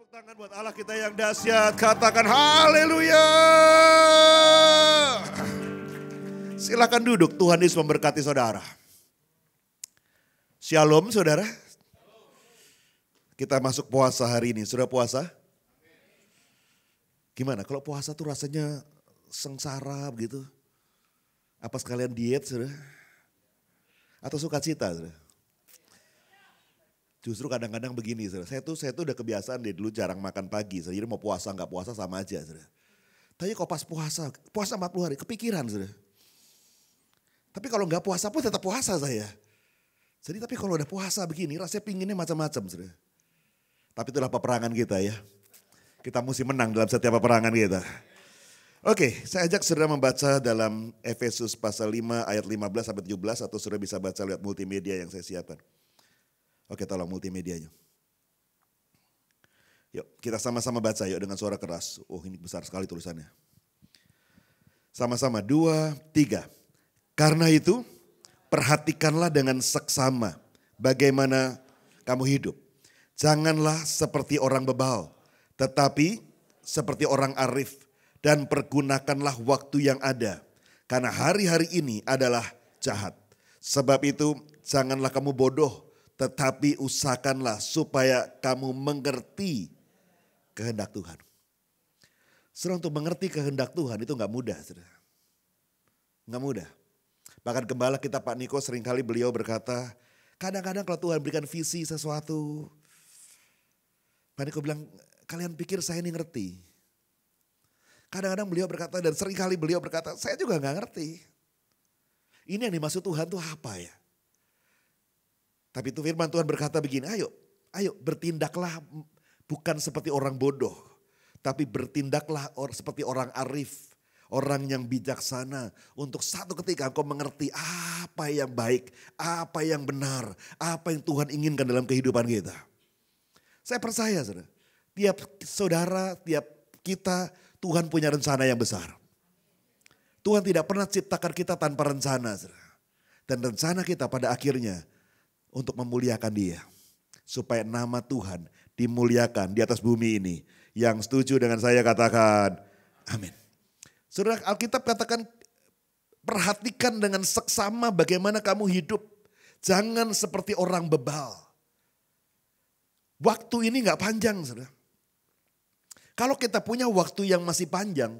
Tepuk tangan buat Allah kita yang dahsyat. Katakan haleluya. Silahkan duduk. Tuhan Yesus memberkati saudara. Shalom saudara. Kita masuk puasa hari ini. Sudah puasa? Gimana kalau puasa tuh rasanya sengsara begitu? Apa sekalian diet sudah? Atau suka cita sudah? Justru kadang-kadang begini, saya tuh saya tuh udah kebiasaan deh dulu jarang makan pagi, saya jadi mau puasa nggak puasa sama aja. Saudara. Tapi kok pas puasa, puasa 40 hari, kepikiran. Saudara. Tapi kalau nggak puasa pun tetap puasa saya. Jadi tapi kalau udah puasa begini rasanya pinginnya macam-macam. Saudara. Tapi itulah peperangan kita ya. Kita mesti menang dalam setiap peperangan kita. Oke, saya ajak saudara membaca dalam Efesus pasal 5 ayat 15 sampai 17 atau saudara bisa baca lihat multimedia yang saya siapkan. Oke tolong multimedianya. Yuk kita sama-sama baca yuk dengan suara keras. Oh ini besar sekali tulisannya. Sama-sama dua, tiga. Karena itu perhatikanlah dengan seksama bagaimana kamu hidup. Janganlah seperti orang bebal, tetapi seperti orang arif dan pergunakanlah waktu yang ada. Karena hari-hari ini adalah jahat. Sebab itu janganlah kamu bodoh, tetapi usahakanlah supaya kamu mengerti kehendak Tuhan. Saudara untuk mengerti kehendak Tuhan itu nggak mudah. Saudara. Nggak mudah. Bahkan gembala kita Pak Niko seringkali beliau berkata, kadang-kadang kalau Tuhan berikan visi sesuatu, Pak Niko bilang, kalian pikir saya ini ngerti. Kadang-kadang beliau berkata dan seringkali beliau berkata, saya juga nggak ngerti. Ini yang dimaksud Tuhan tuh apa ya? Tapi itu firman Tuhan berkata begini, ayo, ayo bertindaklah bukan seperti orang bodoh, tapi bertindaklah or, seperti orang arif, orang yang bijaksana untuk satu ketika engkau mengerti apa yang baik, apa yang benar, apa yang Tuhan inginkan dalam kehidupan kita. Saya percaya, saudara. Tiap saudara, tiap kita, Tuhan punya rencana yang besar. Tuhan tidak pernah ciptakan kita tanpa rencana, saudara. Dan rencana kita pada akhirnya untuk memuliakan dia. Supaya nama Tuhan dimuliakan di atas bumi ini. Yang setuju dengan saya katakan amin. Saudara Alkitab katakan perhatikan dengan seksama bagaimana kamu hidup. Jangan seperti orang bebal. Waktu ini gak panjang saudara. Kalau kita punya waktu yang masih panjang,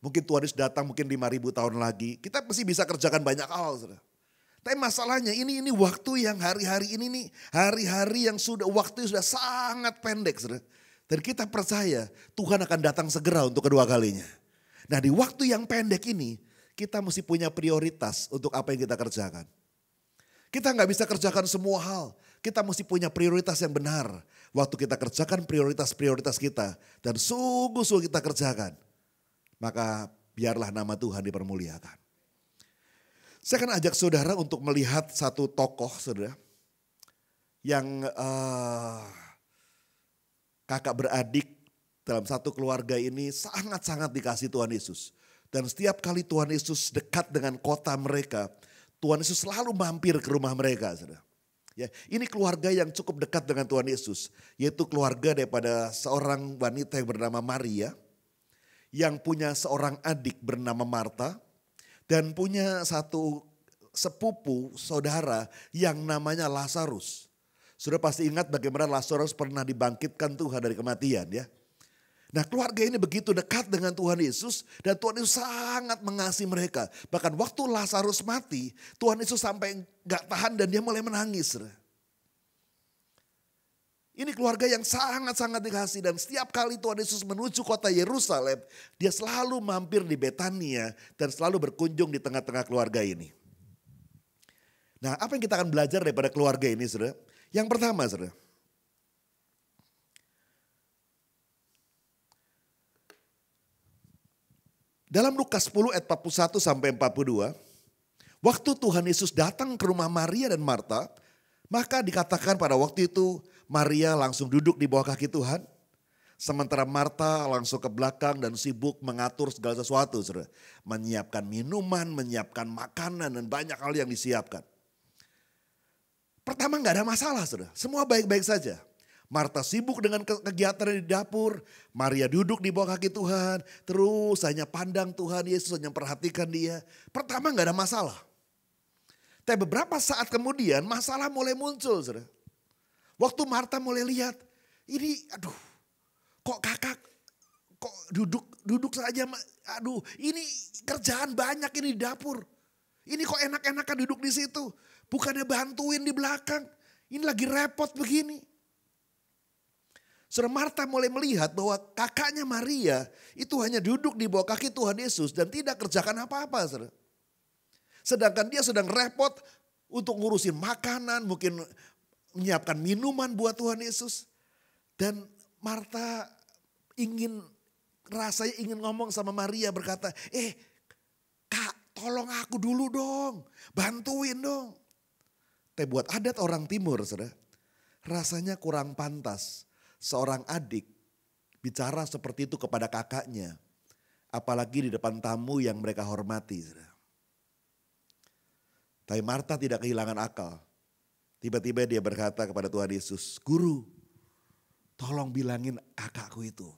mungkin Tuhan Yesus datang mungkin 5000 tahun lagi, kita pasti bisa kerjakan banyak hal saudara. Tapi masalahnya ini ini waktu yang hari-hari ini nih, hari-hari yang sudah waktu sudah sangat pendek, terus Dan kita percaya Tuhan akan datang segera untuk kedua kalinya. Nah, di waktu yang pendek ini, kita mesti punya prioritas untuk apa yang kita kerjakan. Kita nggak bisa kerjakan semua hal. Kita mesti punya prioritas yang benar. Waktu kita kerjakan prioritas-prioritas kita. Dan sungguh-sungguh kita kerjakan. Maka biarlah nama Tuhan dipermuliakan. Saya akan ajak saudara untuk melihat satu tokoh saudara yang uh, kakak beradik dalam satu keluarga ini sangat-sangat dikasih Tuhan Yesus. Dan setiap kali Tuhan Yesus dekat dengan kota mereka, Tuhan Yesus selalu mampir ke rumah mereka. Saudara. Ya, ini keluarga yang cukup dekat dengan Tuhan Yesus, yaitu keluarga daripada seorang wanita yang bernama Maria, yang punya seorang adik bernama Marta, dan punya satu sepupu saudara yang namanya Lazarus. Sudah pasti ingat bagaimana Lazarus pernah dibangkitkan Tuhan dari kematian ya. Nah keluarga ini begitu dekat dengan Tuhan Yesus dan Tuhan Yesus sangat mengasihi mereka. Bahkan waktu Lazarus mati Tuhan Yesus sampai gak tahan dan dia mulai menangis. Ini keluarga yang sangat-sangat dikasih dan setiap kali Tuhan Yesus menuju kota Yerusalem, dia selalu mampir di Betania dan selalu berkunjung di tengah-tengah keluarga ini. Nah, apa yang kita akan belajar daripada keluarga ini, Saudara? Yang pertama, Saudara, Dalam Lukas 10 ayat 41 sampai 42, waktu Tuhan Yesus datang ke rumah Maria dan Marta, maka dikatakan pada waktu itu Maria langsung duduk di bawah kaki Tuhan. Sementara Marta langsung ke belakang dan sibuk mengatur segala sesuatu. Saudara. Menyiapkan minuman, menyiapkan makanan dan banyak hal yang disiapkan. Pertama nggak ada masalah saudara, semua baik-baik saja. Marta sibuk dengan kegiatan di dapur, Maria duduk di bawah kaki Tuhan, terus hanya pandang Tuhan Yesus, hanya perhatikan dia. Pertama nggak ada masalah. Tapi beberapa saat kemudian masalah mulai muncul saudara. Waktu Marta mulai lihat, ini aduh kok kakak kok duduk duduk saja aduh ini kerjaan banyak ini di dapur. Ini kok enak-enakan duduk di situ. Bukannya bantuin di belakang. Ini lagi repot begini. Saudara Marta mulai melihat bahwa kakaknya Maria itu hanya duduk di bawah kaki Tuhan Yesus dan tidak kerjakan apa-apa. Saudara. Sedangkan dia sedang repot untuk ngurusin makanan, mungkin menyiapkan minuman buat Tuhan Yesus. Dan Marta ingin rasanya ingin ngomong sama Maria berkata, eh kak tolong aku dulu dong, bantuin dong. Tapi buat adat orang timur saudara, rasanya kurang pantas seorang adik bicara seperti itu kepada kakaknya. Apalagi di depan tamu yang mereka hormati. Saudara. Tapi Marta tidak kehilangan akal. Tiba-tiba dia berkata kepada Tuhan Yesus, Guru, tolong bilangin kakakku itu.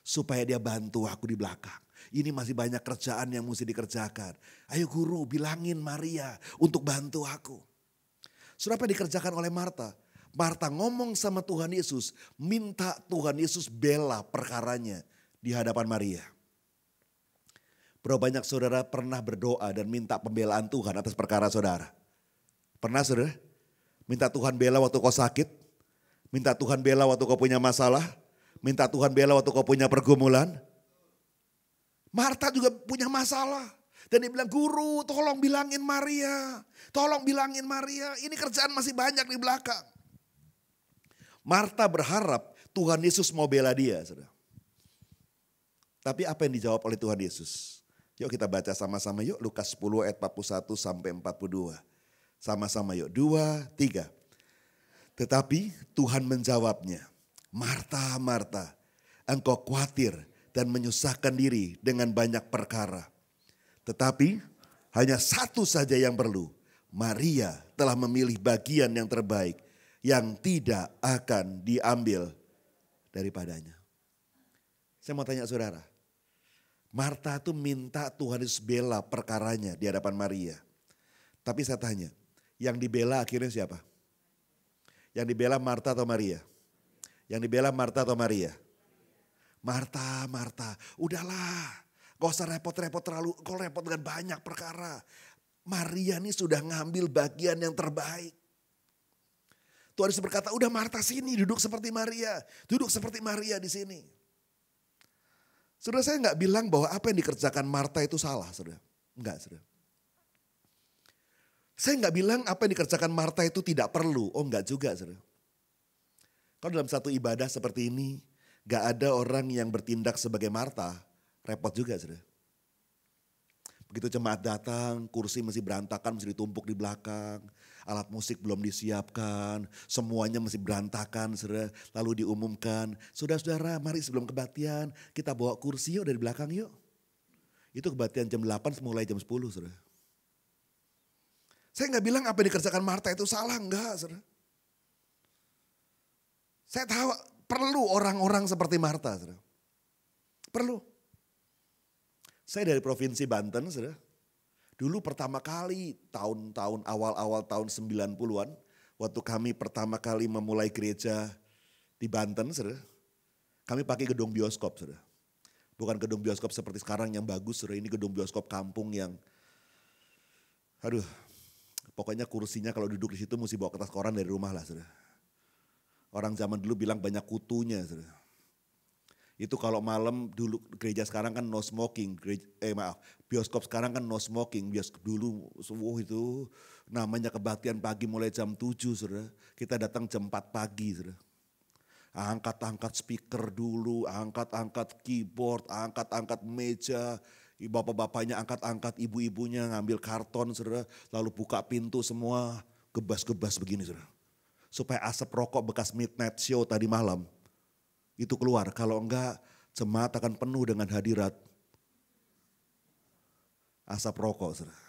Supaya dia bantu aku di belakang. Ini masih banyak kerjaan yang mesti dikerjakan. Ayo guru, bilangin Maria untuk bantu aku. Sudah apa dikerjakan oleh Marta? Marta ngomong sama Tuhan Yesus, minta Tuhan Yesus bela perkaranya di hadapan Maria. Berapa banyak saudara pernah berdoa dan minta pembelaan Tuhan atas perkara saudara? Pernah saudara? Minta Tuhan bela waktu kau sakit. Minta Tuhan bela waktu kau punya masalah. Minta Tuhan bela waktu kau punya pergumulan. Marta juga punya masalah. Dan dia bilang, guru tolong bilangin Maria. Tolong bilangin Maria, ini kerjaan masih banyak di belakang. Marta berharap Tuhan Yesus mau bela dia. Tapi apa yang dijawab oleh Tuhan Yesus? Yuk kita baca sama-sama yuk Lukas 10 ayat 41 sampai 42. Sama-sama yuk, dua, tiga. Tetapi Tuhan menjawabnya, Marta, Marta, engkau khawatir dan menyusahkan diri dengan banyak perkara. Tetapi hanya satu saja yang perlu. Maria telah memilih bagian yang terbaik yang tidak akan diambil daripadanya. Saya mau tanya saudara, Marta tuh minta Tuhan Yesus bela perkaranya di hadapan Maria. Tapi saya tanya, yang dibela akhirnya siapa? Yang dibela Marta atau Maria? Yang dibela Marta atau Maria? Marta, Marta, udahlah. Gak usah repot-repot terlalu, kau repot dengan banyak perkara. Maria ini sudah ngambil bagian yang terbaik. Tuhan Yesus berkata, udah Marta sini duduk seperti Maria. Duduk seperti Maria di sini. Sudah saya nggak bilang bahwa apa yang dikerjakan Marta itu salah, Sudah. Enggak, sudah. Saya nggak bilang apa yang dikerjakan Marta itu tidak perlu. Oh nggak juga. Kalau dalam satu ibadah seperti ini, nggak ada orang yang bertindak sebagai Marta, repot juga. Saudara. Begitu jemaat datang, kursi masih berantakan, masih ditumpuk di belakang. Alat musik belum disiapkan, semuanya masih berantakan. Saudara. Lalu diumumkan, saudara-saudara mari sebelum kebaktian, kita bawa kursi yuk dari belakang yuk. Itu kebaktian jam 8 mulai jam 10 saudara. Saya nggak bilang apa yang dikerjakan Marta itu salah, enggak. Saudara. Saya tahu perlu orang-orang seperti Marta. Saudara. Perlu. Saya dari provinsi Banten, saudara. Dulu pertama kali tahun-tahun awal-awal tahun 90-an, waktu kami pertama kali memulai gereja di Banten, saudara, kami pakai gedung bioskop, saudara. Bukan gedung bioskop seperti sekarang yang bagus, saudara. Ini gedung bioskop kampung yang, aduh, Pokoknya kursinya kalau duduk di situ mesti bawa kertas koran dari rumah lah sudah. Orang zaman dulu bilang banyak kutunya sudah. Itu kalau malam dulu gereja sekarang kan no smoking, gereja, eh maaf, bioskop sekarang kan no smoking, bioskop dulu subuh itu namanya kebaktian pagi mulai jam 7 sudah. Kita datang jam 4 pagi sudah angkat-angkat speaker dulu, angkat-angkat keyboard, angkat-angkat meja, bapak-bapaknya angkat-angkat ibu-ibunya ngambil karton saudara, lalu buka pintu semua gebas-gebas begini saudara. Supaya asap rokok bekas midnight show tadi malam itu keluar. Kalau enggak jemaat akan penuh dengan hadirat asap rokok saudara.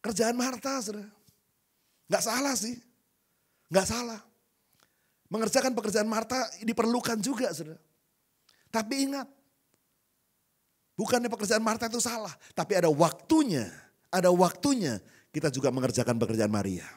Kerjaan Marta saudara. Enggak salah sih. Enggak salah. Mengerjakan pekerjaan Marta diperlukan juga saudara. Tapi ingat, Bukannya pekerjaan Marta itu salah, tapi ada waktunya, ada waktunya kita juga mengerjakan pekerjaan Maria.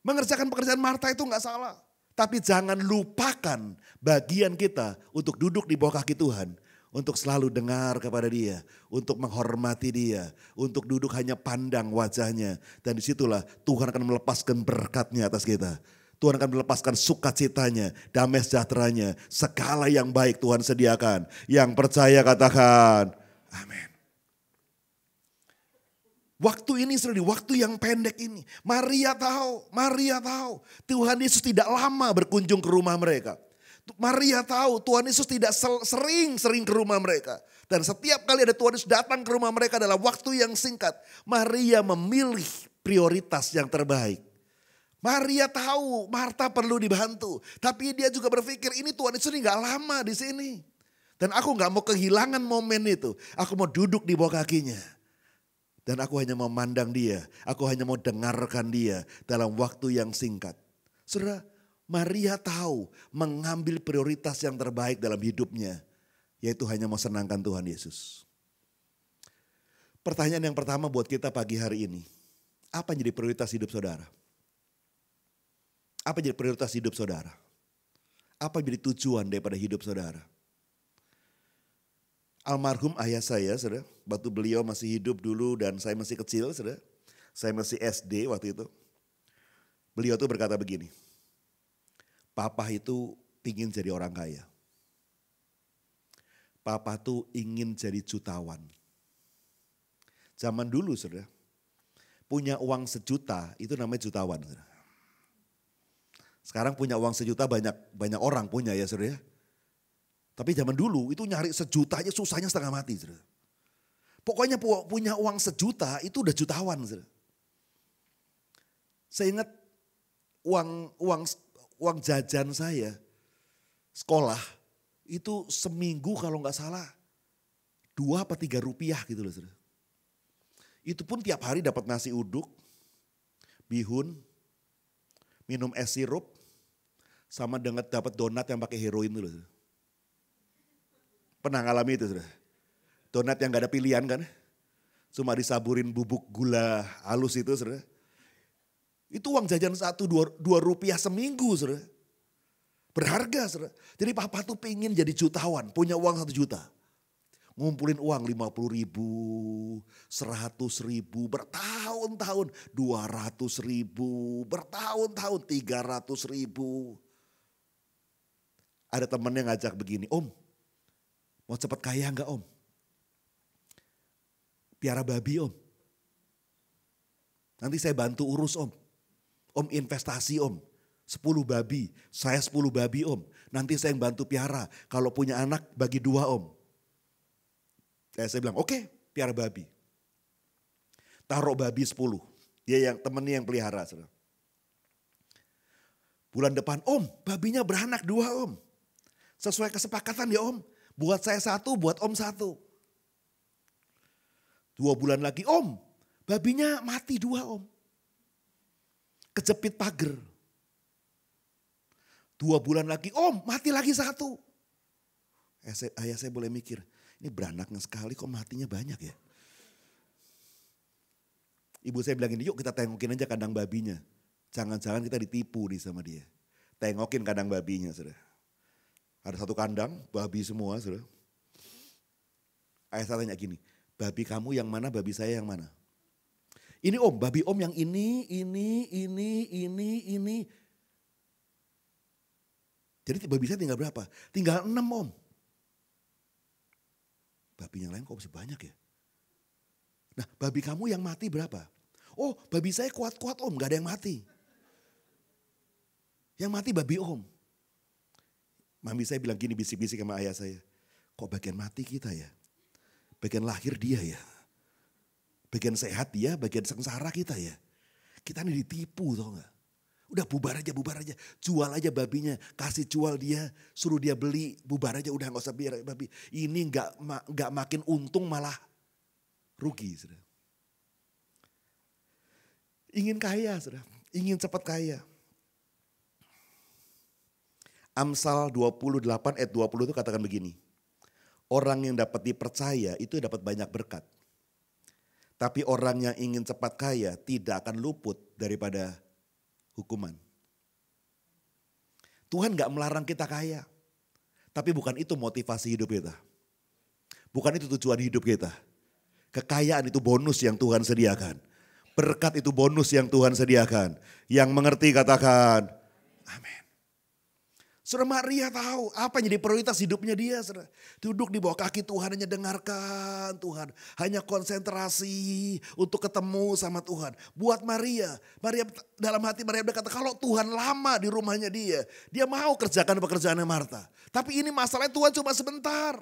Mengerjakan pekerjaan Marta itu nggak salah, tapi jangan lupakan bagian kita untuk duduk di bawah kaki Tuhan, untuk selalu dengar kepada Dia, untuk menghormati Dia, untuk duduk hanya pandang wajahnya, dan disitulah Tuhan akan melepaskan berkatnya atas kita. Tuhan akan melepaskan sukacitanya, damai sejahteranya, segala yang baik Tuhan sediakan. Yang percaya katakan, amin. Waktu ini sudah di waktu yang pendek ini. Maria tahu, Maria tahu. Tuhan Yesus tidak lama berkunjung ke rumah mereka. Maria tahu Tuhan Yesus tidak sering-sering ke rumah mereka. Dan setiap kali ada Tuhan Yesus datang ke rumah mereka adalah waktu yang singkat. Maria memilih prioritas yang terbaik. Maria tahu Marta perlu dibantu. Tapi dia juga berpikir ini Tuhan Yesus ini gak lama di sini. Dan aku gak mau kehilangan momen itu. Aku mau duduk di bawah kakinya. Dan aku hanya mau memandang dia. Aku hanya mau dengarkan dia dalam waktu yang singkat. Saudara, Maria tahu mengambil prioritas yang terbaik dalam hidupnya. Yaitu hanya mau senangkan Tuhan Yesus. Pertanyaan yang pertama buat kita pagi hari ini. Apa yang jadi prioritas hidup saudara? Apa jadi prioritas hidup saudara? Apa jadi tujuan daripada hidup saudara? Almarhum ayah saya, saudara, waktu beliau masih hidup dulu dan saya masih kecil, saudara, saya masih SD waktu itu. Beliau tuh berkata begini, Papa itu ingin jadi orang kaya. Papa tuh ingin jadi jutawan. Zaman dulu, saudara, punya uang sejuta itu namanya jutawan, saudara. Sekarang punya uang sejuta banyak banyak orang punya ya saudara ya. Tapi zaman dulu itu nyari sejuta aja susahnya setengah mati saudara. Pokoknya punya uang sejuta itu udah jutawan saudara. Saya ingat uang uang uang jajan saya sekolah itu seminggu kalau nggak salah dua apa tiga rupiah gitu loh saudara. Itu pun tiap hari dapat nasi uduk, bihun, minum es sirup, sama dengan dapat donat yang pakai heroin dulu. Pernah ngalami itu sudah. Donat yang gak ada pilihan kan. Cuma disaburin bubuk gula halus itu sudah. Itu uang jajan satu dua, dua rupiah seminggu sudah. Berharga sudah. Jadi papa tuh pengen jadi jutawan, punya uang satu juta. Ngumpulin uang 50 ribu, 100 ribu, bertahun-tahun. dua ratus ribu, bertahun-tahun, tiga ratus ribu ada temennya ngajak begini, om mau cepat kaya enggak om? Piara babi om. Nanti saya bantu urus om. Om investasi om. 10 babi, saya 10 babi om. Nanti saya yang bantu piara. Kalau punya anak bagi dua om. Eh, saya bilang oke okay, piara babi. Taruh babi sepuluh. Dia yang temennya yang pelihara. Bulan depan om babinya beranak dua om. Sesuai kesepakatan ya om. Buat saya satu, buat om satu. Dua bulan lagi, om babinya mati dua om. Kejepit pagar. Dua bulan lagi, om mati lagi satu. Eh, ayah saya, boleh mikir, ini beranaknya sekali kok matinya banyak ya. Ibu saya bilang ini, yuk kita tengokin aja kandang babinya. Jangan-jangan kita ditipu nih sama dia. Tengokin kandang babinya, saudara. Ada satu kandang, babi semua. Ayah saya tanya gini, babi kamu yang mana, babi saya yang mana? Ini om, babi om yang ini, ini, ini, ini, ini. Jadi babi saya tinggal berapa? Tinggal enam om. Babi yang lain kok masih banyak ya? Nah babi kamu yang mati berapa? Oh babi saya kuat-kuat om, gak ada yang mati. Yang mati babi om. Mami saya bilang gini bisik-bisik sama ayah saya. Kok bagian mati kita ya? Bagian lahir dia ya? Bagian sehat dia, bagian sengsara kita ya? Kita ini ditipu tau gak? Udah bubar aja, bubar aja. Jual aja babinya. Kasih jual dia, suruh dia beli. Bubar aja, udah gak usah biar babi. Ini gak, gak makin untung malah rugi. sudah. Ingin kaya, sudah, Ingin cepat kaya. Amsal 28 ayat 20 itu katakan begini. Orang yang dapat dipercaya itu dapat banyak berkat. Tapi orang yang ingin cepat kaya tidak akan luput daripada hukuman. Tuhan gak melarang kita kaya. Tapi bukan itu motivasi hidup kita. Bukan itu tujuan hidup kita. Kekayaan itu bonus yang Tuhan sediakan. Berkat itu bonus yang Tuhan sediakan. Yang mengerti katakan, amin. Saudara Maria tahu apa yang jadi prioritas hidupnya dia. Saudara. Duduk di bawah kaki Tuhan hanya dengarkan Tuhan. Hanya konsentrasi untuk ketemu sama Tuhan. Buat Maria, Maria dalam hati Maria berkata kalau Tuhan lama di rumahnya dia. Dia mau kerjakan pekerjaannya Marta. Tapi ini masalahnya Tuhan cuma sebentar.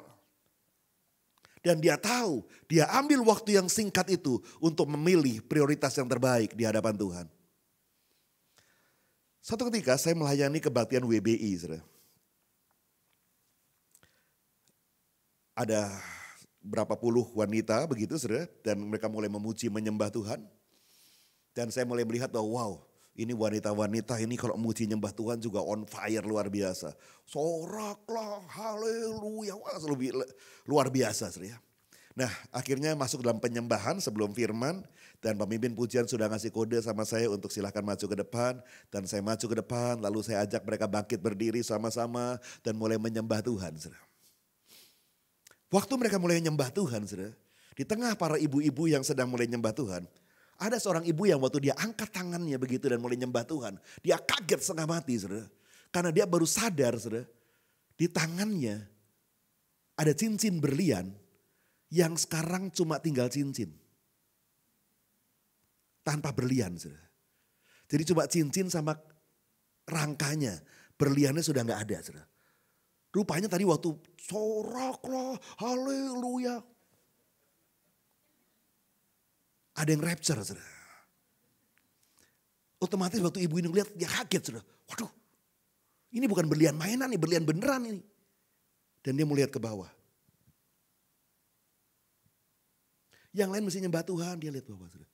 Dan dia tahu dia ambil waktu yang singkat itu untuk memilih prioritas yang terbaik di hadapan Tuhan. Satu ketika saya melayani kebaktian WBI. Ada berapa puluh wanita begitu sudah Dan mereka mulai memuji menyembah Tuhan. Dan saya mulai melihat bahwa wow ini wanita-wanita ini kalau memuji menyembah Tuhan juga on fire luar biasa. Soraklah haleluya. luar biasa sudah ya. Nah akhirnya masuk dalam penyembahan sebelum firman. Dan pemimpin pujian sudah ngasih kode sama saya untuk silahkan maju ke depan. Dan saya maju ke depan, lalu saya ajak mereka bangkit berdiri sama-sama dan mulai menyembah Tuhan. Saudara. Waktu mereka mulai menyembah Tuhan, saudara, di tengah para ibu-ibu yang sedang mulai menyembah Tuhan, ada seorang ibu yang waktu dia angkat tangannya begitu dan mulai menyembah Tuhan. Dia kaget setengah mati saudara. Karena dia baru sadar saudara. Di tangannya ada cincin berlian yang sekarang cuma tinggal cincin tanpa berlian. Saudara. Jadi coba cincin sama rangkanya, berliannya sudah nggak ada. Saudara. Rupanya tadi waktu soraklah, haleluya. Ada yang rapture, saudara. Otomatis waktu ibu ini lihat dia kaget, saudara. Waduh, ini bukan berlian mainan nih, berlian beneran ini. Dan dia melihat ke bawah. Yang lain mesti nyembah Tuhan, dia lihat bawah, saudara.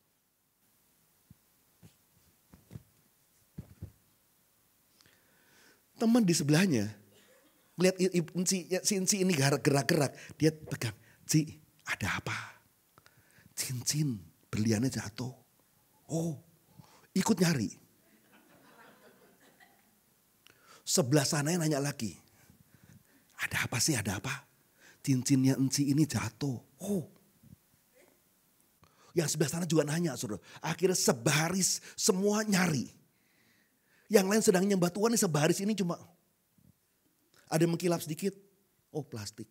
teman di sebelahnya melihat ya, si, si ini gerak-gerak, dia pegang, si ada apa? Cincin, berliannya jatuh. Oh, ikut nyari. Sebelah sana yang nanya lagi. Ada apa sih, ada apa? Cincinnya enci ini jatuh. Oh, yang sebelah sana juga nanya, suruh Akhirnya sebaris semua nyari. Yang lain sedang nyembah Tuhan ini sebaris ini cuma ada yang mengkilap sedikit. Oh plastik.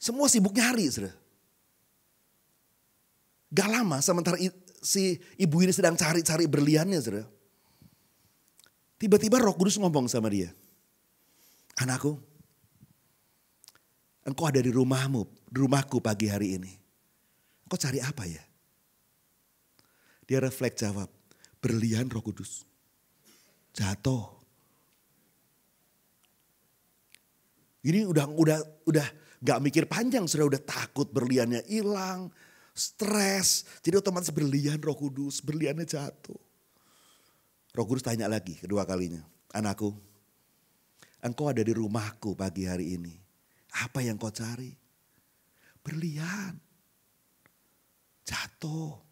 Semua sibuknya hari sudah. Gak lama sementara si ibu ini sedang cari-cari berliannya sudah. Tiba-tiba roh kudus ngomong sama dia. Anakku, engkau ada di rumahmu, di rumahku pagi hari ini. Engkau cari apa ya? Dia refleks jawab, berlian roh kudus. Jatuh. Ini udah udah udah gak mikir panjang, sudah udah takut berliannya hilang, stres. Jadi otomatis berlian roh kudus, berliannya jatuh. Roh kudus tanya lagi kedua kalinya, anakku, engkau ada di rumahku pagi hari ini. Apa yang kau cari? Berlian. Jatuh.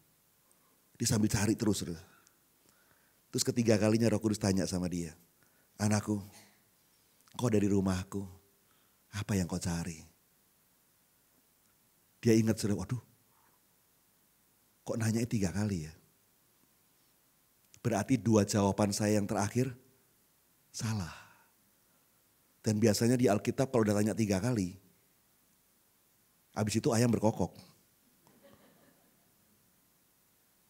Dia sambil cari terus. Terus ketiga kalinya roh kudus tanya sama dia. Anakku, kau dari rumahku, apa yang kau cari? Dia ingat sudah, waduh, kok nanya tiga kali ya? Berarti dua jawaban saya yang terakhir salah. Dan biasanya di Alkitab kalau udah tanya tiga kali, habis itu ayam berkokok.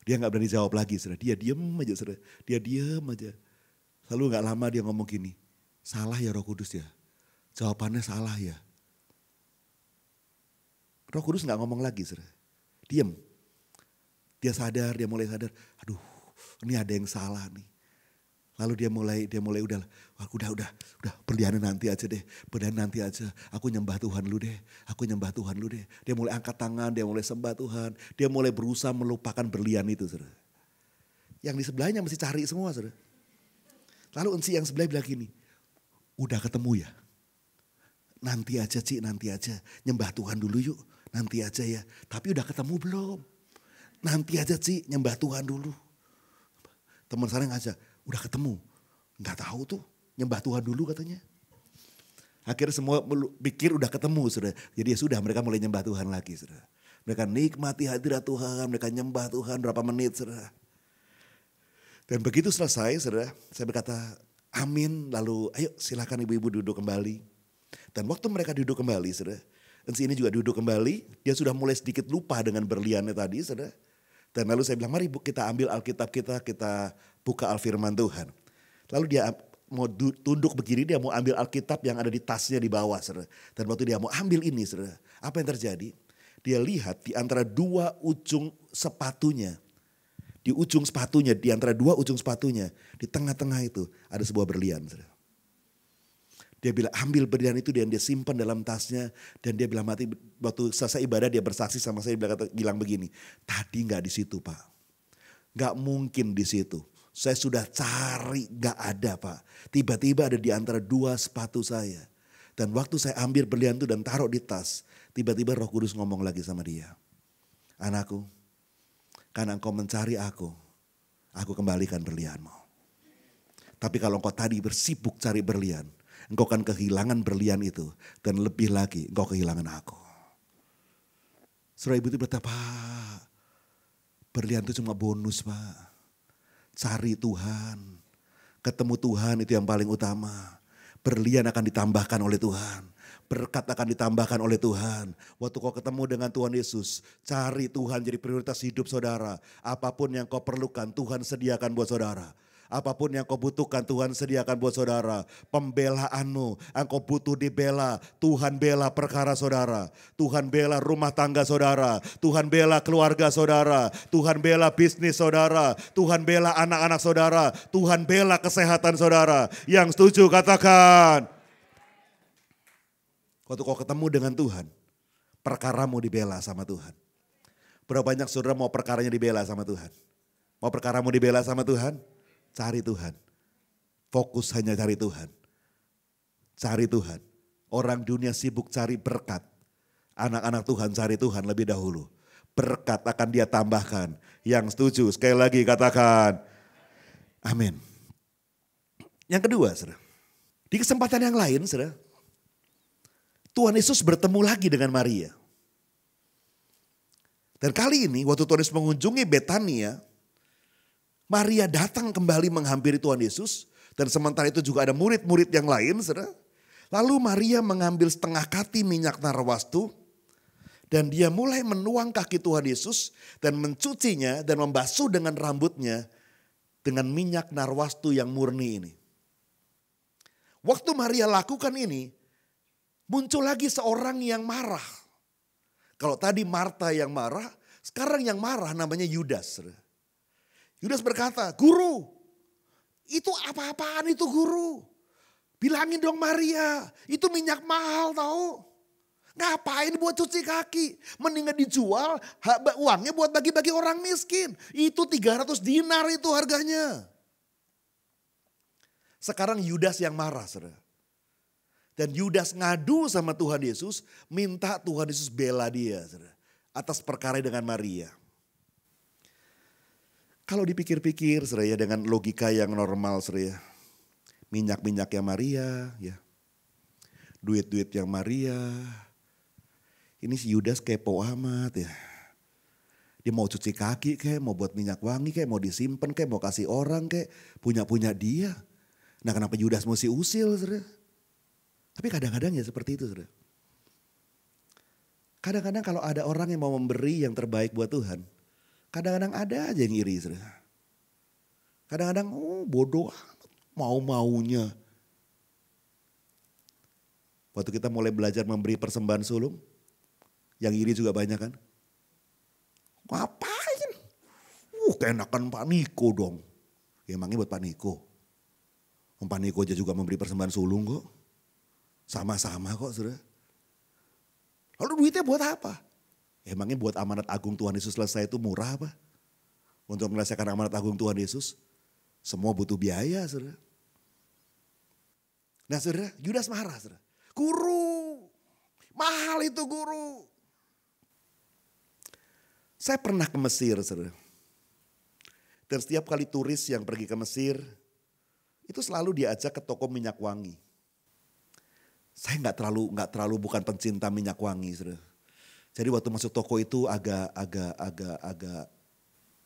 Dia nggak berani jawab lagi, saudara. Dia diem aja, saudara. Dia diem aja. Lalu nggak lama dia ngomong gini, salah ya Roh Kudus ya. Jawabannya salah ya. Roh Kudus nggak ngomong lagi, saudara. Diem. Dia sadar, dia mulai sadar. Aduh, ini ada yang salah nih. Lalu dia mulai dia mulai udah udah udah udah perlihatan nanti aja deh, perlihatan nanti aja. Aku nyembah Tuhan lu deh, aku nyembah Tuhan lu deh. Dia mulai angkat tangan, dia mulai sembah Tuhan, dia mulai berusaha melupakan berlian itu, saudara. Yang di sebelahnya mesti cari semua, saudara. Lalu unsi yang sebelah bilang gini, udah ketemu ya. Nanti aja cik nanti aja. Nyembah Tuhan dulu yuk, nanti aja ya. Tapi udah ketemu belum? Nanti aja cik nyembah Tuhan dulu. Teman saya ngajak, Udah ketemu. Gak tahu tuh, nyembah Tuhan dulu katanya. Akhirnya semua pikir udah ketemu sudah. Jadi ya sudah mereka mulai nyembah Tuhan lagi sudah. Mereka nikmati hadirat Tuhan, mereka nyembah Tuhan berapa menit sudah. Dan begitu selesai sudah, saya berkata amin lalu ayo silahkan ibu-ibu duduk kembali. Dan waktu mereka duduk kembali sudah, Ensi ini juga duduk kembali, dia sudah mulai sedikit lupa dengan berliannya tadi sudah. Dan lalu saya bilang mari bu kita ambil Alkitab kita, kita buka Al Firman Tuhan. Lalu dia mau tunduk begini, dia mau ambil Alkitab yang ada di tasnya di bawah. Saudara. Dan waktu dia mau ambil ini, saudara, apa yang terjadi? Dia lihat di antara dua ujung sepatunya, di ujung sepatunya, di antara dua ujung sepatunya, di tengah-tengah itu ada sebuah berlian. Saudara. Dia bilang ambil berlian itu dan dia simpan dalam tasnya. Dan dia bilang mati waktu selesai ibadah dia bersaksi sama saya bilang, bilang begini. Tadi nggak di situ pak. Nggak mungkin di situ saya sudah cari gak ada pak. Tiba-tiba ada di antara dua sepatu saya. Dan waktu saya ambil berlian itu dan taruh di tas. Tiba-tiba roh kudus ngomong lagi sama dia. Anakku, karena engkau mencari aku, aku kembalikan berlianmu. Tapi kalau engkau tadi bersibuk cari berlian, engkau akan kehilangan berlian itu. Dan lebih lagi engkau kehilangan aku. Surah ibu itu berkata, Pak, berlian itu cuma bonus pak. Cari Tuhan. Ketemu Tuhan itu yang paling utama. Berlian akan ditambahkan oleh Tuhan. Berkat akan ditambahkan oleh Tuhan. Waktu kau ketemu dengan Tuhan Yesus, cari Tuhan jadi prioritas hidup saudara. Apapun yang kau perlukan, Tuhan sediakan buat saudara. Apapun yang kau butuhkan Tuhan sediakan buat saudara. Pembelaanmu, engkau butuh dibela. Tuhan bela perkara saudara. Tuhan bela rumah tangga saudara. Tuhan bela keluarga saudara. Tuhan bela bisnis saudara. Tuhan bela anak-anak saudara. Tuhan bela kesehatan saudara. Yang setuju katakan. Waktu kau ketemu dengan Tuhan, perkaramu dibela sama Tuhan. Berapa banyak saudara mau perkaranya dibela sama Tuhan? Mau perkaramu dibela sama Tuhan? Cari Tuhan. Fokus hanya cari Tuhan. Cari Tuhan. Orang dunia sibuk cari berkat. Anak-anak Tuhan cari Tuhan lebih dahulu. Berkat akan dia tambahkan. Yang setuju sekali lagi katakan. Amin. Yang kedua, saudara. Di kesempatan yang lain, saudara. Tuhan Yesus bertemu lagi dengan Maria. Dan kali ini waktu Tuhan Yesus mengunjungi Betania, Maria datang kembali menghampiri Tuhan Yesus. Dan sementara itu juga ada murid-murid yang lain. Saudara. Lalu Maria mengambil setengah kati minyak narwastu. Dan dia mulai menuang kaki Tuhan Yesus dan mencucinya dan membasuh dengan rambutnya dengan minyak narwastu yang murni ini. Waktu Maria lakukan ini, muncul lagi seorang yang marah. Kalau tadi Marta yang marah, sekarang yang marah namanya Yudas. Saudara. Yudas berkata, guru, itu apa-apaan itu guru? Bilangin dong Maria, itu minyak mahal tau? Ngapain buat cuci kaki? Mendingan dijual uangnya buat bagi-bagi orang miskin. Itu 300 dinar itu harganya. Sekarang Yudas yang marah saudara. Dan Yudas ngadu sama Tuhan Yesus, minta Tuhan Yesus bela dia saudara, atas perkara dengan Maria. Kalau dipikir-pikir, saudara ya, dengan logika yang normal, saudara ya, minyak-minyaknya Maria, ya, duit duit yang Maria, ini si Yudas kepo amat ya. Dia mau cuci kaki kayak, mau buat minyak wangi kayak, mau disimpan kayak, mau kasih orang kayak, punya-punya dia. Nah kenapa Yudas mesti usil saudara? Tapi kadang-kadang ya seperti itu saudara. Kadang-kadang kalau ada orang yang mau memberi yang terbaik buat Tuhan, Kadang-kadang ada aja yang iri istri. Kadang-kadang oh bodoh mau-maunya. Waktu kita mulai belajar memberi persembahan sulung, yang iri juga banyak kan. Ngapain? Uh keenakan Pak Niko dong. Ya emangnya buat Pak Niko. Pak Niko aja juga memberi persembahan sulung kok. Sama-sama kok sudah. Lalu duitnya buat apa? Emangnya buat amanat agung Tuhan Yesus selesai itu murah apa? Untuk menyelesaikan amanat agung Tuhan Yesus, semua butuh biaya, saudara. Nah saudara, Yudas marah, saudara. Guru, mahal itu guru. Saya pernah ke Mesir, saudara. Dan setiap kali turis yang pergi ke Mesir, itu selalu diajak ke toko minyak wangi. Saya nggak terlalu nggak terlalu bukan pencinta minyak wangi, saudara jadi waktu masuk toko itu agak agak agak agak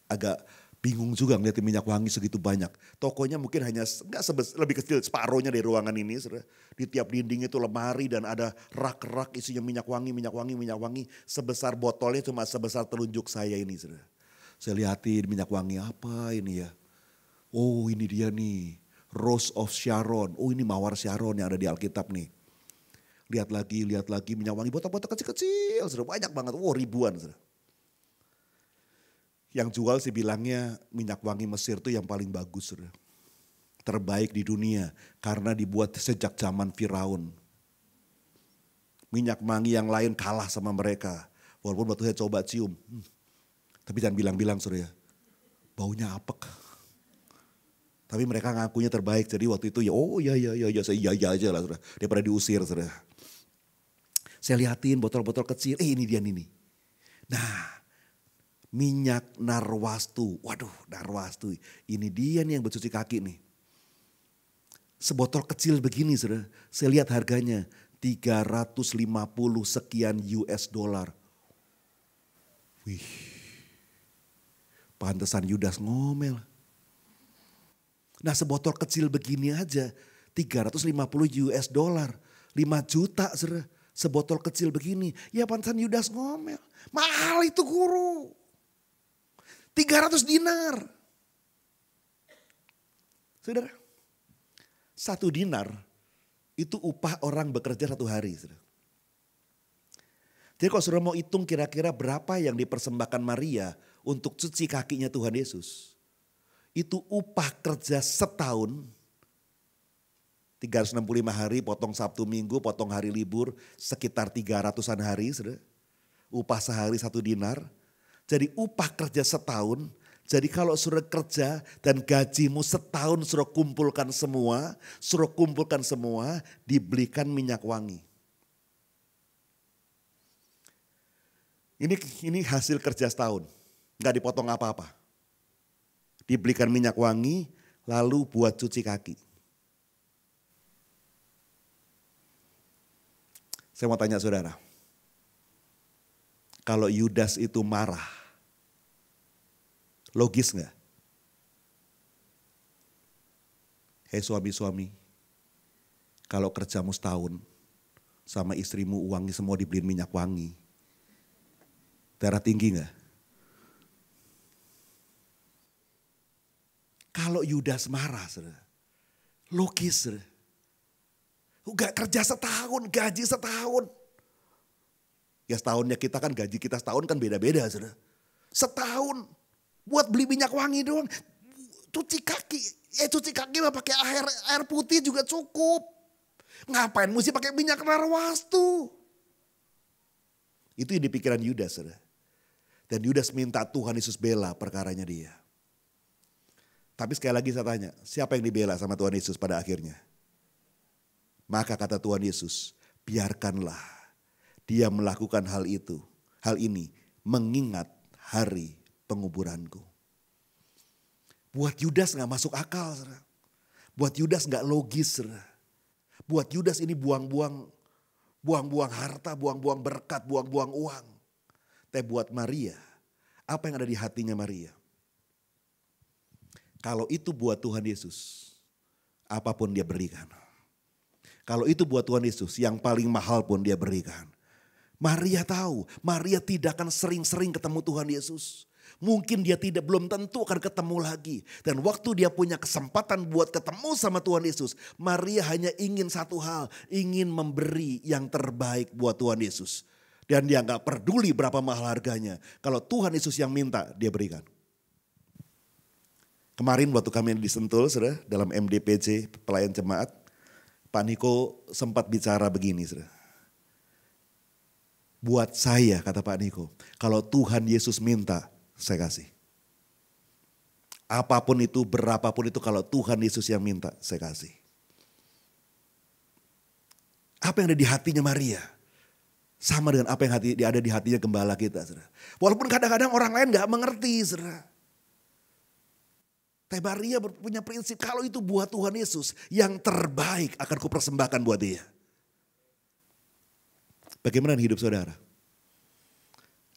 agak bingung juga ngeliatin minyak wangi segitu banyak. Tokonya mungkin hanya enggak sebes, lebih kecil separohnya dari ruangan ini. Di tiap dinding itu lemari dan ada rak-rak isinya minyak wangi, minyak wangi, minyak wangi. Sebesar botolnya cuma sebesar telunjuk saya ini. Saudara. Saya lihatin minyak wangi apa ini ya. Oh ini dia nih. Rose of Sharon. Oh ini mawar Sharon yang ada di Alkitab nih. Lihat lagi, lihat lagi, minyak wangi botak botol kecil-kecil, sudah banyak banget, wow oh, ribuan. sudah Yang jual sih bilangnya minyak wangi Mesir tuh yang paling bagus, sudah Terbaik di dunia, karena dibuat sejak zaman Firaun. Minyak wangi yang lain kalah sama mereka. Walaupun waktu saya coba cium, hmm. tapi jangan bilang-bilang surya, baunya apek. Tapi mereka ngakunya terbaik. Jadi waktu itu ya oh ya ya ya ya saya iya iya aja lah sudah. Daripada diusir sudah. Saya lihatin botol-botol kecil, eh ini dia ini. Nah minyak narwastu, waduh narwastu ini dia nih yang bercuci kaki nih. Sebotol kecil begini sudah, saya lihat harganya 350 sekian US dollar. Wih, pantesan Yudas ngomel. Nah sebotol kecil begini aja 350 US dollar. 5 juta sudah. Sebotol kecil begini. Ya pantasan Yudas ngomel. Mahal itu guru. 300 dinar. Saudara, satu dinar itu upah orang bekerja satu hari. Saudara. Jadi kalau saudara mau hitung kira-kira berapa yang dipersembahkan Maria untuk cuci kakinya Tuhan Yesus. Itu upah kerja setahun 365 hari, potong Sabtu Minggu, potong hari libur, sekitar 300-an hari. sudah. Upah sehari satu dinar. Jadi upah kerja setahun, jadi kalau suruh kerja dan gajimu setahun suruh kumpulkan semua, suruh kumpulkan semua, dibelikan minyak wangi. Ini ini hasil kerja setahun, nggak dipotong apa-apa. Dibelikan minyak wangi, lalu buat cuci kaki. Saya mau tanya saudara. Kalau Yudas itu marah, logis nggak? Hei suami-suami, kalau kerjamu setahun, sama istrimu uangnya semua dibeliin minyak wangi. Darah tinggi nggak? Kalau Yudas marah, saudara, logis saudara. Enggak kerja setahun, gaji setahun. Ya setahunnya kita kan gaji kita setahun kan beda-beda. sudah. Setahun buat beli minyak wangi doang. Cuci kaki, ya cuci kaki mah pakai air air putih juga cukup. Ngapain mesti pakai minyak narwastu? Itu yang dipikiran Yudas. Dan Yudas minta Tuhan Yesus bela perkaranya dia. Tapi sekali lagi saya tanya, siapa yang dibela sama Tuhan Yesus pada akhirnya? Maka kata Tuhan Yesus, biarkanlah dia melakukan hal itu, hal ini mengingat hari penguburanku. Buat Yudas nggak masuk akal. Buat Yudas nggak logis. Buat Yudas ini buang-buang buang-buang harta, buang-buang berkat, buang-buang uang. Tapi buat Maria, apa yang ada di hatinya Maria? Kalau itu buat Tuhan Yesus, apapun dia berikan. Kalau itu buat Tuhan Yesus, yang paling mahal pun dia berikan. Maria tahu, Maria tidak akan sering-sering ketemu Tuhan Yesus. Mungkin dia tidak belum tentu akan ketemu lagi. Dan waktu dia punya kesempatan buat ketemu sama Tuhan Yesus. Maria hanya ingin satu hal. Ingin memberi yang terbaik buat Tuhan Yesus. Dan dia nggak peduli berapa mahal harganya. Kalau Tuhan Yesus yang minta, dia berikan. Kemarin waktu kami disentul sudah dalam MDPC pelayan jemaat. Pak Niko sempat bicara begini. Buat saya, kata Pak Niko, kalau Tuhan Yesus minta, saya kasih. Apapun itu, berapapun itu, kalau Tuhan Yesus yang minta, saya kasih. Apa yang ada di hatinya Maria? Sama dengan apa yang ada di hatinya gembala kita. Walaupun kadang-kadang orang lain gak mengerti. Saudara. Tebaria punya prinsip kalau itu buat Tuhan Yesus yang terbaik akan kupersembahkan buat dia. Bagaimana hidup saudara?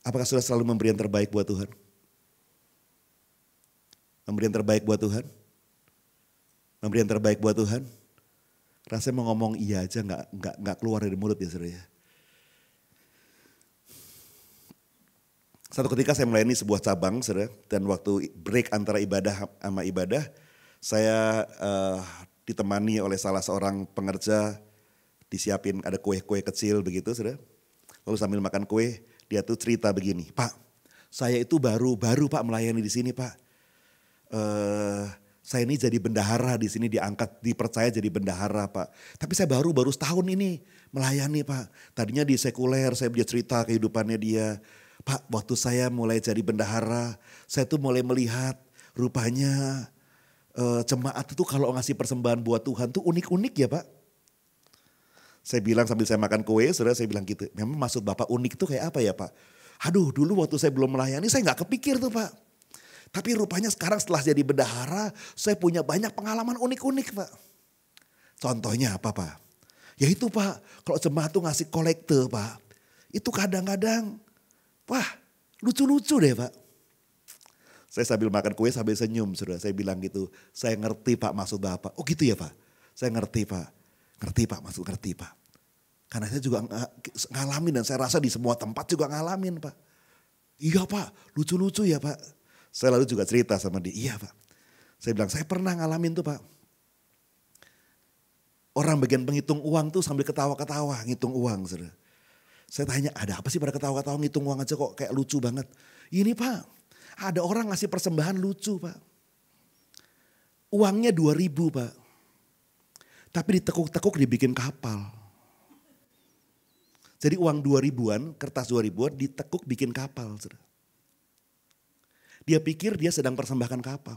Apakah sudah selalu memberi yang terbaik buat Tuhan? Memberi yang terbaik buat Tuhan? Memberi yang terbaik buat Tuhan? Rasanya mau ngomong iya aja nggak nggak nggak keluar dari mulut ya saudara ya. Satu ketika saya melayani sebuah cabang, saudara, dan waktu break antara ibadah sama ibadah, saya uh, ditemani oleh salah seorang pengerja, disiapin ada kue-kue kecil begitu, saudara. Lalu sambil makan kue, dia tuh cerita begini, Pak, saya itu baru baru Pak melayani di sini Pak. Uh, saya ini jadi bendahara di sini diangkat dipercaya jadi bendahara pak. Tapi saya baru baru setahun ini melayani pak. Tadinya di sekuler saya dia cerita kehidupannya dia Pak, waktu saya mulai jadi bendahara, saya tuh mulai melihat rupanya e, jemaat itu kalau ngasih persembahan buat Tuhan tuh unik-unik ya Pak. Saya bilang sambil saya makan kue, saudara saya bilang gitu, memang maksud Bapak unik tuh kayak apa ya Pak? Aduh dulu waktu saya belum melayani saya nggak kepikir tuh Pak. Tapi rupanya sekarang setelah jadi bendahara, saya punya banyak pengalaman unik-unik Pak. Contohnya apa Pak? Ya itu Pak, kalau jemaat tuh ngasih kolekte Pak, itu kadang-kadang Wah lucu-lucu deh Pak. Saya sambil makan kue sambil senyum sudah. Saya bilang gitu, saya ngerti Pak maksud Bapak. Oh gitu ya Pak, saya ngerti Pak. Ngerti Pak maksud ngerti Pak. Karena saya juga ngalamin dan saya rasa di semua tempat juga ngalamin Pak. Iya Pak, lucu-lucu ya Pak. Saya lalu juga cerita sama dia, iya Pak. Saya bilang, saya pernah ngalamin tuh Pak. Orang bagian penghitung uang tuh sambil ketawa-ketawa ngitung uang. Saudara. Saya tanya, ada apa sih pada ketawa-ketawa ngitung uang aja kok kayak lucu banget. Ini pak, ada orang ngasih persembahan lucu pak. Uangnya 2000 pak. Tapi ditekuk-tekuk dibikin kapal. Jadi uang 2000-an, kertas 2000-an ditekuk bikin kapal. Dia pikir dia sedang persembahkan kapal.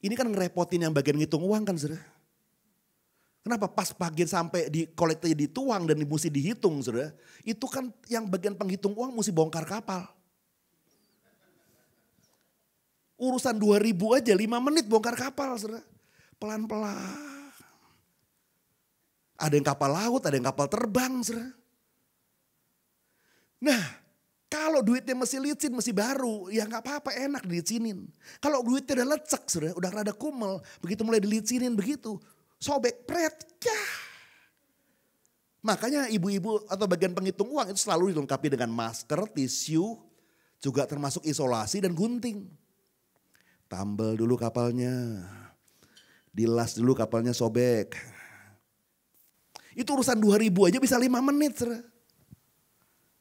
Ini kan ngerepotin yang bagian ngitung uang kan saudara. Kenapa pas pagi sampai di kolekte dituang dan mesti dihitung saudara. Itu kan yang bagian penghitung uang mesti bongkar kapal. Urusan 2000 aja 5 menit bongkar kapal saudara. Pelan-pelan. Ada yang kapal laut, ada yang kapal terbang saudara. Nah kalau duitnya masih licin, masih baru, ya nggak apa-apa enak dilicinin. Kalau duitnya udah lecek, sudah, udah rada kumel, begitu mulai dilicinin begitu, sobek pret. ya. Makanya ibu-ibu atau bagian penghitung uang itu selalu dilengkapi dengan masker, tisu, juga termasuk isolasi dan gunting. Tambel dulu kapalnya, dilas dulu kapalnya sobek. Itu urusan 2000 aja bisa 5 menit. Sir.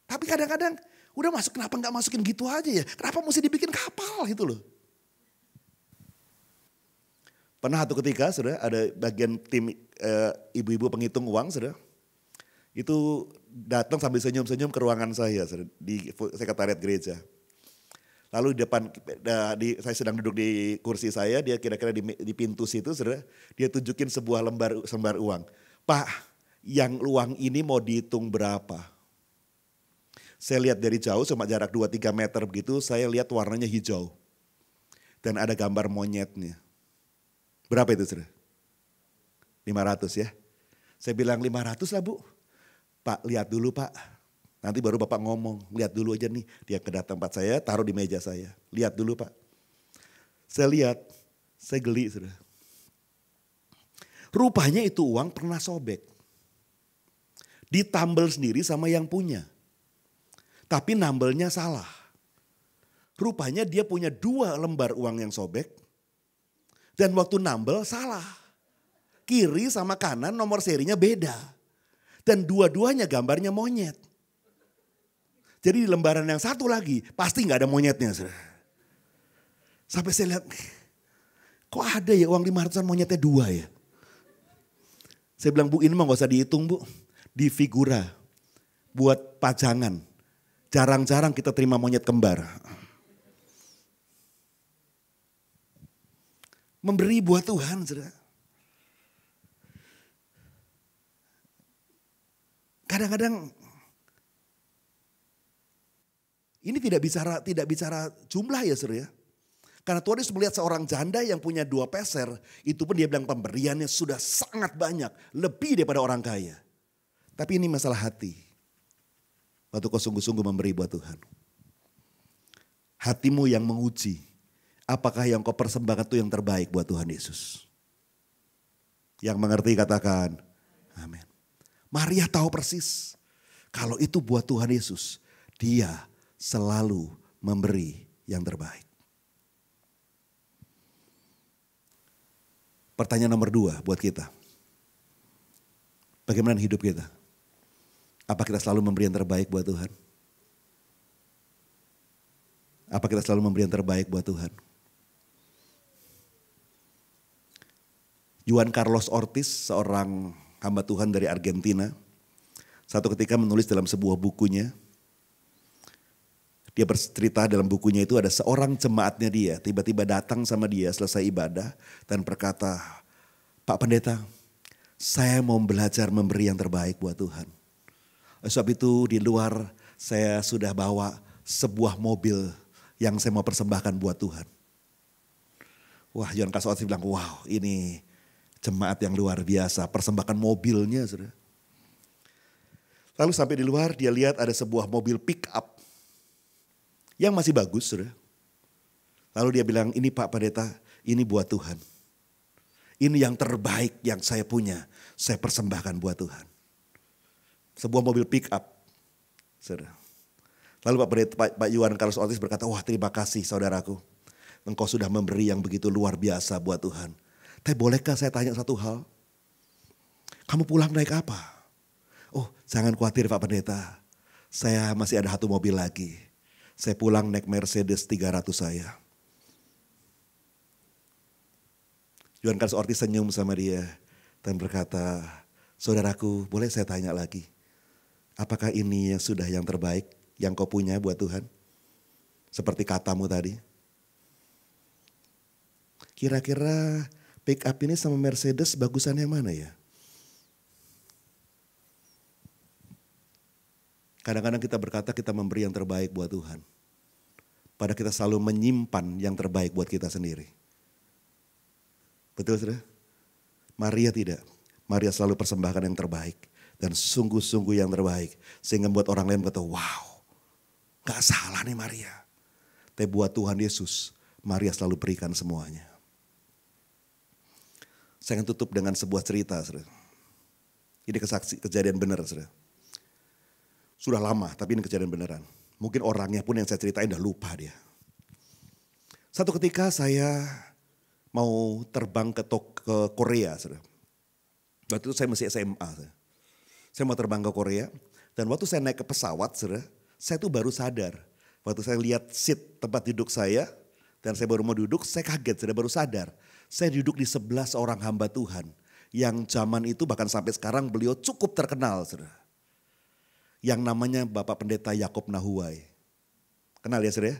Tapi kadang-kadang udah masuk kenapa nggak masukin gitu aja ya? Kenapa mesti dibikin kapal gitu loh? Pernah satu ketika sudah ada bagian tim eh, ibu-ibu penghitung uang sudah itu datang sambil senyum-senyum ke ruangan saya sudah, di sekretariat gereja. Lalu di depan di, saya sedang duduk di kursi saya, dia kira-kira di, di pintu situ sudah dia tunjukin sebuah lembar lembar uang. Pak, yang uang ini mau dihitung berapa? Saya lihat dari jauh cuma jarak 2-3 meter begitu, saya lihat warnanya hijau. Dan ada gambar monyetnya. Berapa itu saudara? 500 ya. Saya bilang 500 lah bu. Pak lihat dulu pak. Nanti baru bapak ngomong. Lihat dulu aja nih. Dia ke datang tempat saya taruh di meja saya. Lihat dulu pak. Saya lihat. Saya geli saudara. Rupanya itu uang pernah sobek. Ditambel sendiri sama yang punya. Tapi nambelnya salah. Rupanya dia punya dua lembar uang yang sobek dan waktu nambel salah. Kiri sama kanan nomor serinya beda. Dan dua-duanya gambarnya monyet. Jadi di lembaran yang satu lagi pasti nggak ada monyetnya. Sampai saya lihat, kok ada ya uang 500-an monyetnya dua ya? Saya bilang, bu ini mah gak usah dihitung bu. Di figura, buat pajangan. Jarang-jarang kita terima monyet kembar. Memberi buat Tuhan, Kadang-kadang ini tidak bicara tidak bicara jumlah ya saudara ya. Karena Tuhan Yesus melihat seorang janda yang punya dua peser, itu pun dia bilang pemberiannya sudah sangat banyak, lebih daripada orang kaya. Tapi ini masalah hati. Waktu kau sungguh-sungguh memberi buat Tuhan. Hatimu yang menguji apakah yang kau persembahkan itu yang terbaik buat Tuhan Yesus? Yang mengerti katakan, amin. Maria tahu persis kalau itu buat Tuhan Yesus, dia selalu memberi yang terbaik. Pertanyaan nomor dua buat kita. Bagaimana hidup kita? Apa kita selalu memberi yang terbaik buat Tuhan? Apa kita selalu memberi yang terbaik buat Tuhan? Juan Carlos Ortiz, seorang hamba Tuhan dari Argentina, satu ketika menulis dalam sebuah bukunya, dia bercerita dalam bukunya itu ada seorang jemaatnya dia tiba-tiba datang sama dia selesai ibadah dan berkata, Pak Pendeta, saya mau belajar memberi yang terbaik buat Tuhan. Eh, sebab itu di luar saya sudah bawa sebuah mobil yang saya mau persembahkan buat Tuhan. Wah Yohan Kasot bilang, wow ini Jemaat yang luar biasa, persembahkan mobilnya. Saudara. Lalu sampai di luar dia lihat ada sebuah mobil pick up yang masih bagus. Saudara. Lalu dia bilang, ini Pak Pendeta, ini buat Tuhan. Ini yang terbaik yang saya punya, saya persembahkan buat Tuhan. Sebuah mobil pick up. Saudara. Lalu Pak, Pendeta, Pak, Pak Yuan Carlos Ortiz berkata, wah terima kasih saudaraku. Engkau sudah memberi yang begitu luar biasa buat Tuhan Teh bolehkah saya tanya satu hal? Kamu pulang naik apa? Oh jangan khawatir Pak Pendeta. Saya masih ada satu mobil lagi. Saya pulang naik Mercedes 300 saya. Johan Carlos Ortiz senyum sama dia dan berkata, Saudaraku, boleh saya tanya lagi? Apakah ini yang sudah yang terbaik yang kau punya buat Tuhan? Seperti katamu tadi. Kira-kira pick up ini sama Mercedes bagusan yang mana ya? Kadang-kadang kita berkata kita memberi yang terbaik buat Tuhan. Pada kita selalu menyimpan yang terbaik buat kita sendiri. Betul sudah? Maria tidak. Maria selalu persembahkan yang terbaik. Dan sungguh-sungguh yang terbaik. Sehingga buat orang lain berkata, wow. Gak salah nih Maria. Tapi buat Tuhan Yesus, Maria selalu berikan semuanya. Saya akan tutup dengan sebuah cerita. Saudara. Ini kesaksi, kejadian benar. Saudara. Sudah lama, tapi ini kejadian beneran. Mungkin orangnya pun yang saya ceritain udah lupa dia. Satu ketika saya mau terbang ke, Tok, ke Korea. Saudara. Waktu itu saya masih SMA. Saudara. Saya mau terbang ke Korea. Dan waktu saya naik ke pesawat, saudara, saya tuh baru sadar. Waktu saya lihat seat tempat duduk saya, dan saya baru mau duduk, saya kaget, saya baru sadar. Saya duduk di sebelah seorang hamba Tuhan yang zaman itu bahkan sampai sekarang beliau cukup terkenal, saudara. Yang namanya Bapak Pendeta Yakob Nahuai. Kenal ya, saudara? Ya?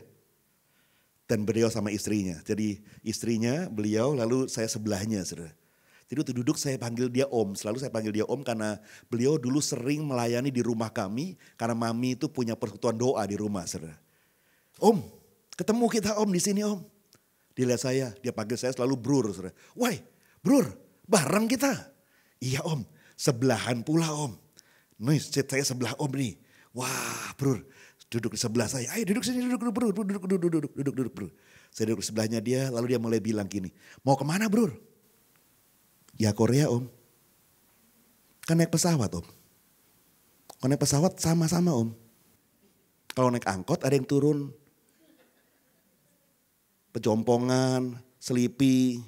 Dan beliau sama istrinya. Jadi istrinya beliau lalu saya sebelahnya, saudara. Jadi waktu duduk saya panggil dia om, selalu saya panggil dia om karena beliau dulu sering melayani di rumah kami karena mami itu punya persekutuan doa di rumah, saudara. Om, ketemu kita om di sini om. Dia lihat saya, dia panggil saya selalu brur. Saudara. Woi, brur, bareng kita. Iya om, sebelahan pula om. Nih, seat saya sebelah om nih. Wah, brur, duduk di sebelah saya. Ayo duduk sini, duduk, duduk, brur, duduk, duduk, duduk, duduk, duduk, duduk, brur. Saya duduk di sebelahnya dia, lalu dia mulai bilang gini, mau kemana brur? Ya Korea om. Kan naik pesawat om. Kalau naik pesawat sama-sama om. Kalau naik angkot ada yang turun, pejompongan, selipi,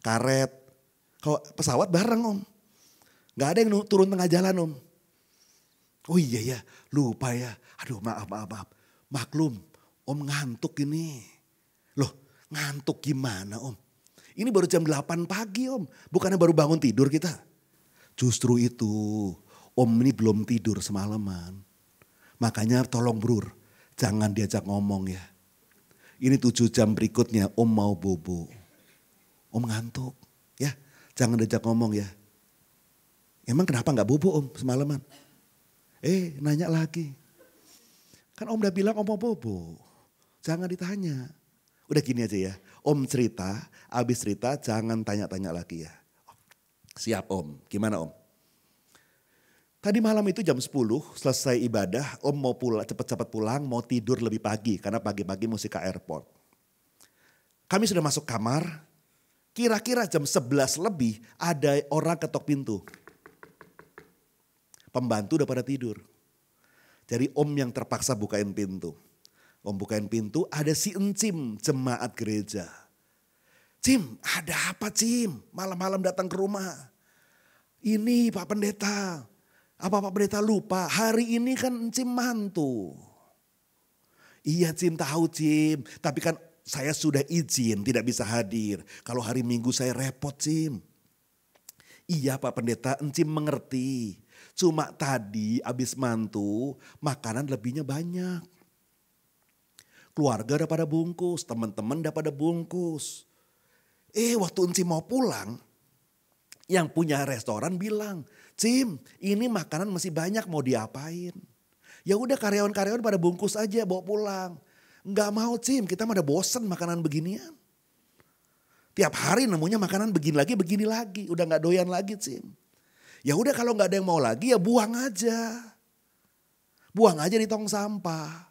karet. Kalau pesawat bareng om. Gak ada yang turun tengah jalan om. Oh iya ya, lupa ya. Aduh maaf, maaf, maaf. Maklum, om ngantuk ini. Loh, ngantuk gimana om? Ini baru jam 8 pagi om. Bukannya baru bangun tidur kita. Justru itu, om ini belum tidur semalaman. Makanya tolong brur, jangan diajak ngomong ya ini tujuh jam berikutnya om mau bobo. Om ngantuk ya. Jangan diajak ngomong ya. Emang kenapa nggak bobo om semalaman? Eh nanya lagi. Kan om udah bilang om mau bobo. Jangan ditanya. Udah gini aja ya. Om cerita, abis cerita jangan tanya-tanya lagi ya. Siap om, gimana om? Tadi malam itu jam 10 selesai ibadah, om mau pulang cepat-cepat pulang, mau tidur lebih pagi karena pagi-pagi mesti ke airport. Kami sudah masuk kamar, kira-kira jam 11 lebih ada orang ketok pintu. Pembantu udah pada tidur. Jadi om yang terpaksa bukain pintu. Om bukain pintu ada si Encim jemaat gereja. Cim ada apa Cim malam-malam datang ke rumah? Ini Pak Pendeta apa Pak Pendeta lupa? Hari ini kan Encim mantu. Iya Cim tahu Cim, tapi kan saya sudah izin tidak bisa hadir. Kalau hari Minggu saya repot Cim. Iya Pak Pendeta, Encim mengerti. Cuma tadi abis mantu, makanan lebihnya banyak. Keluarga udah pada bungkus, teman-teman udah pada bungkus. Eh waktu Encim mau pulang, yang punya restoran bilang, Cim ini makanan masih banyak mau diapain. Ya udah karyawan-karyawan pada bungkus aja bawa pulang. Nggak mau Cim kita mah udah bosen makanan beginian. Tiap hari nemunya makanan begini lagi, begini lagi. Udah nggak doyan lagi Cim. Ya udah kalau nggak ada yang mau lagi ya buang aja. Buang aja di tong sampah.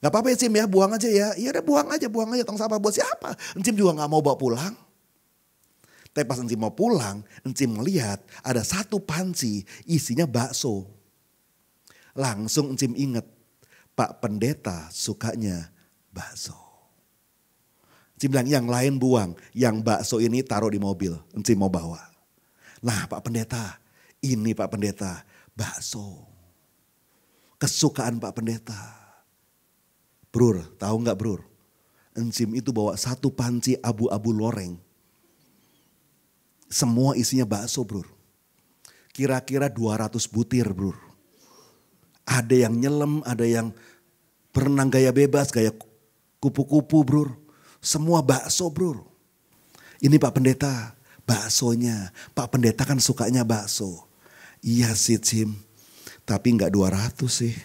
Gak apa-apa ya Cim ya, buang aja ya. Iya udah buang aja, buang aja tong sampah buat siapa? Cim juga gak mau bawa pulang. Tapi pas Enci mau pulang, Enci melihat ada satu panci isinya bakso. Langsung Enci inget, Pak Pendeta sukanya bakso. Enci bilang yang lain buang, yang bakso ini taruh di mobil, Enci mau bawa. Nah Pak Pendeta, ini Pak Pendeta, bakso. Kesukaan Pak Pendeta. Brur, tahu nggak Brur? Encim itu bawa satu panci abu-abu loreng semua isinya bakso bro. Kira-kira 200 butir bro. Ada yang nyelem, ada yang berenang gaya bebas, gaya kupu-kupu bro. Semua bakso bro. Ini Pak Pendeta, baksonya. Pak Pendeta kan sukanya bakso. Iya sih Jim. tapi nggak 200 sih.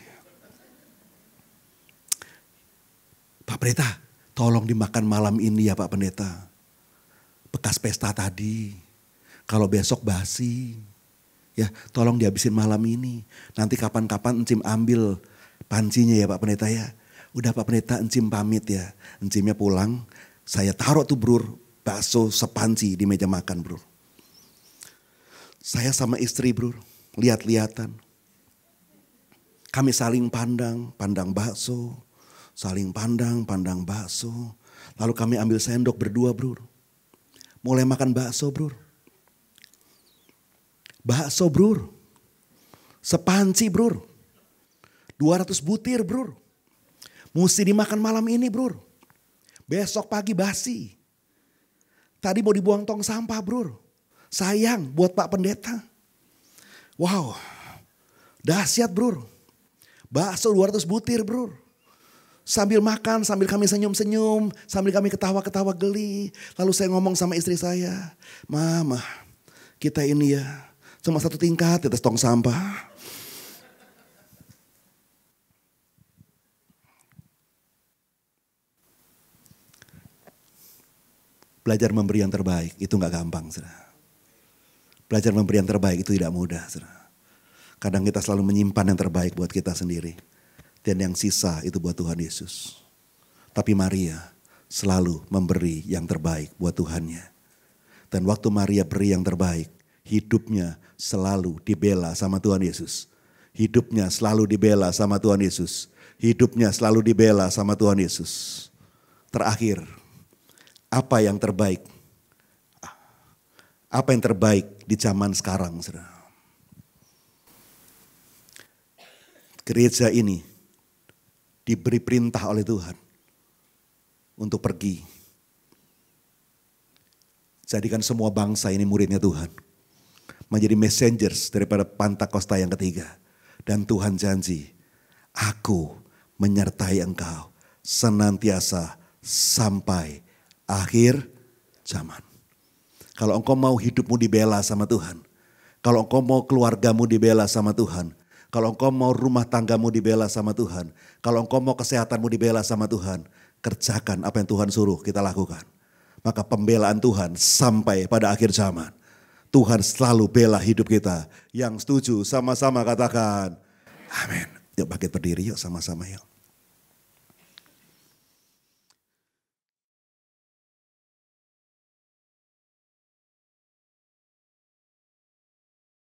Pak Pendeta, tolong dimakan malam ini ya Pak Pendeta. Bekas pesta tadi. Kalau besok basi, ya tolong dihabisin malam ini. Nanti kapan-kapan encim ambil pancinya ya Pak Pendeta ya. Udah Pak Pendeta encim pamit ya. Encimnya pulang, saya taruh tuh brur bakso sepanci di meja makan brur. Saya sama istri brur, lihat-lihatan. Kami saling pandang, pandang bakso, saling pandang, pandang bakso. Lalu kami ambil sendok berdua brur. Mulai makan bakso brur. Bakso brur. Sepanci brur. 200 butir brur. Mesti dimakan malam ini brur. Besok pagi basi. Tadi mau dibuang tong sampah brur. Sayang buat Pak Pendeta. Wow. Dahsyat brur. Bakso 200 butir brur sambil makan, sambil kami senyum-senyum, sambil kami ketawa-ketawa geli. Lalu saya ngomong sama istri saya, Mama, kita ini ya Cuma satu tingkat di atas tong sampah. Belajar memberi yang terbaik itu nggak gampang, saudara. Belajar memberi yang terbaik itu tidak mudah, saudara. Kadang kita selalu menyimpan yang terbaik buat kita sendiri, dan yang sisa itu buat Tuhan Yesus. Tapi Maria selalu memberi yang terbaik buat Tuhannya. Dan waktu Maria beri yang terbaik, hidupnya selalu dibela sama Tuhan Yesus. Hidupnya selalu dibela sama Tuhan Yesus. Hidupnya selalu dibela sama Tuhan Yesus. Terakhir, apa yang terbaik? Apa yang terbaik di zaman sekarang, saudara? Gereja ini diberi perintah oleh Tuhan untuk pergi. Jadikan semua bangsa ini muridnya Tuhan menjadi messengers daripada Pantakosta yang ketiga. Dan Tuhan janji, aku menyertai engkau senantiasa sampai akhir zaman. Kalau engkau mau hidupmu dibela sama Tuhan, kalau engkau mau keluargamu dibela sama Tuhan, kalau engkau mau rumah tanggamu dibela sama Tuhan, kalau engkau mau kesehatanmu dibela sama Tuhan, kerjakan apa yang Tuhan suruh kita lakukan. Maka pembelaan Tuhan sampai pada akhir zaman Tuhan selalu bela hidup kita. Yang setuju sama-sama katakan amin. Yuk bangkit berdiri yuk sama-sama yuk.